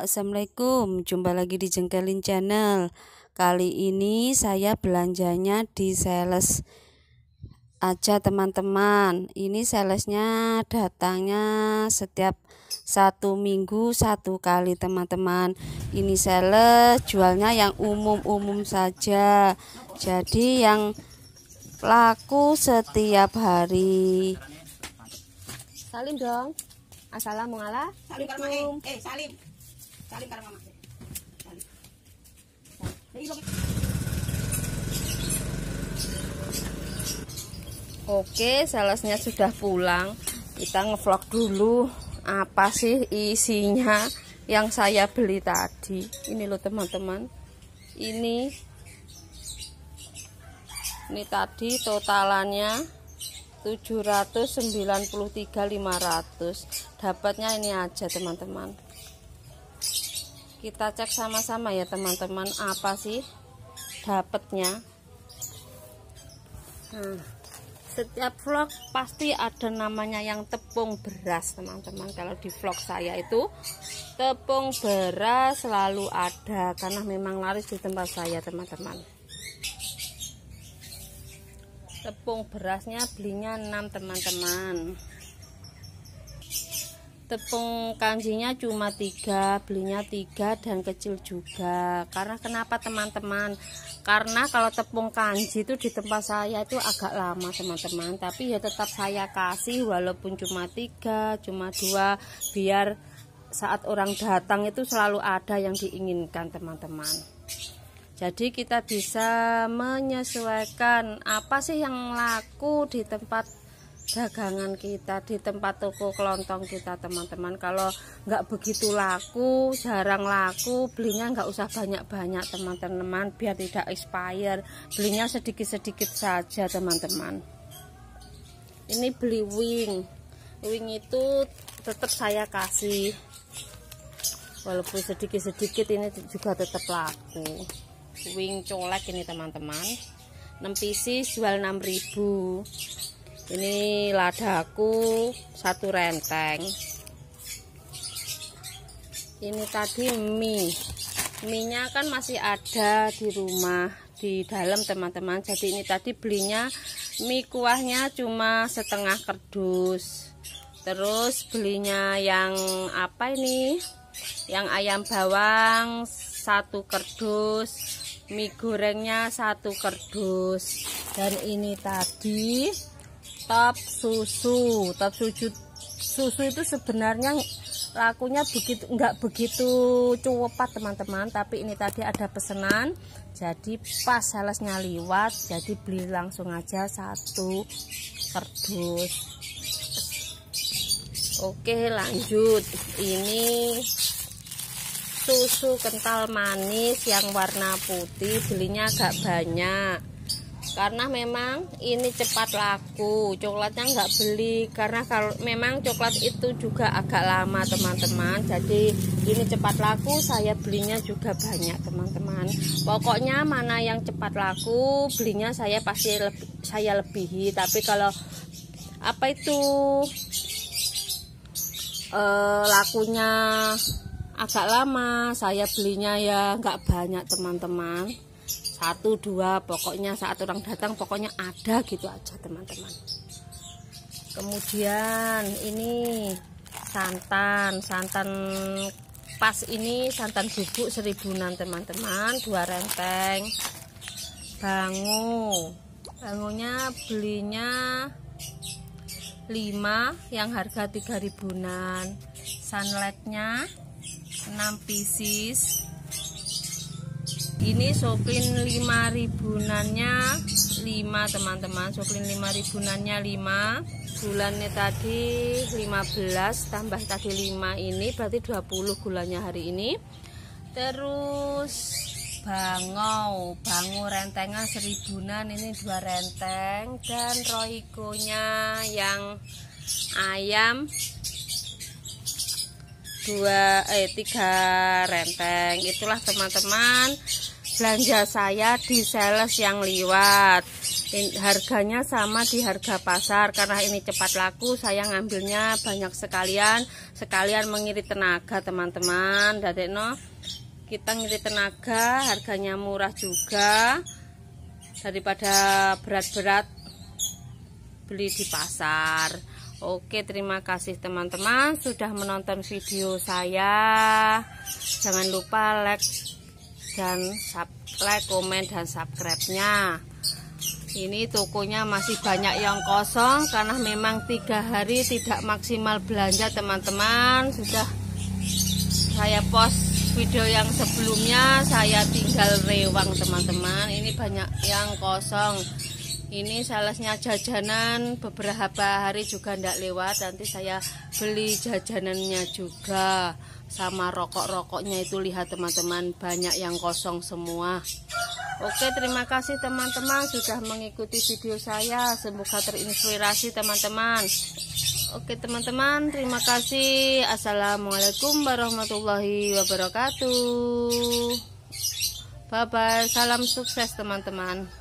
Assalamualaikum Jumpa lagi di Jengkelin Channel Kali ini saya belanjanya di sales aja teman-teman Ini salesnya datangnya setiap satu minggu satu kali teman-teman Ini sales jualnya yang umum-umum saja Jadi yang laku setiap hari Salim dong Assalamualaikum. Eh, salim. Oke, salesnya sudah pulang. Kita ngevlog dulu apa sih isinya yang saya beli tadi. Ini loh teman-teman. Ini ini tadi totalannya 793.500 dapatnya ini aja teman-teman kita cek sama-sama ya teman-teman apa sih dapetnya? nah, setiap vlog pasti ada namanya yang tepung beras teman-teman kalau di vlog saya itu tepung beras selalu ada karena memang laris di tempat saya teman-teman tepung berasnya belinya 6 teman-teman tepung kanjinya cuma tiga belinya tiga dan kecil juga karena kenapa teman-teman karena kalau tepung kanji itu di tempat saya itu agak lama teman-teman tapi ya tetap saya kasih walaupun cuma tiga cuma dua biar saat orang datang itu selalu ada yang diinginkan teman-teman jadi kita bisa menyesuaikan apa sih yang laku di tempat dagangan kita di tempat toko kelontong kita teman-teman kalau nggak begitu laku jarang laku belinya nggak usah banyak-banyak teman-teman biar tidak expire belinya sedikit-sedikit saja teman-teman ini beli wing wing itu tetap saya kasih walaupun sedikit-sedikit ini juga tetap laku wing colek ini teman-teman 6 pieces jual 6000 ini ladaku satu renteng ini tadi mie mie kan masih ada di rumah di dalam teman-teman jadi ini tadi belinya mie kuahnya cuma setengah kerdus terus belinya yang apa ini yang ayam bawang satu kerdus mie gorengnya satu kerdus dan ini tadi top susu top susu susu itu sebenarnya lakunya begitu nggak begitu cuwepat teman-teman tapi ini tadi ada pesanan jadi pas salesnya liwat jadi beli langsung aja satu kerdus oke lanjut ini susu kental manis yang warna putih belinya agak banyak karena memang ini cepat laku coklatnya nggak beli karena kalau memang coklat itu juga agak lama teman-teman jadi ini cepat laku saya belinya juga banyak teman-teman pokoknya mana yang cepat laku belinya saya pasti lebih, saya lebihi tapi kalau apa itu eh, lakunya agak lama saya belinya ya nggak banyak teman-teman satu dua pokoknya saat orang datang pokoknya ada gitu aja teman-teman kemudian ini santan santan pas ini santan bubuk seribunan teman-teman dua renteng bangu bangunya belinya lima yang harga 3000 ribunan sunlightnya enam pieces ini soklin lima ribunannya lima teman-teman soklin 5 ribunannya 5 bulannya tadi 15 tambah tadi 5 ini berarti 20 gulanya hari ini terus bangau bangu rentengan seribunan ini dua renteng dan roikonya yang ayam dua eh tiga renteng itulah teman-teman belanja saya di sales yang liwat In, harganya sama di harga pasar karena ini cepat laku saya ngambilnya banyak sekalian sekalian mengirit tenaga teman-teman no kita ngirit tenaga harganya murah juga daripada berat-berat beli di pasar Oke terima kasih teman-teman sudah menonton video saya Jangan lupa like dan like, komen dan subscribe-nya Ini tokonya masih banyak yang kosong Karena memang tiga hari tidak maksimal belanja teman-teman Sudah saya post video yang sebelumnya Saya tinggal rewang teman-teman Ini banyak yang kosong ini salesnya jajanan beberapa hari juga ndak lewat nanti saya beli jajanannya juga sama rokok-rokoknya itu lihat teman-teman banyak yang kosong semua oke terima kasih teman-teman sudah mengikuti video saya semoga terinspirasi teman-teman oke teman-teman terima kasih assalamualaikum warahmatullahi wabarakatuh bye bye salam sukses teman-teman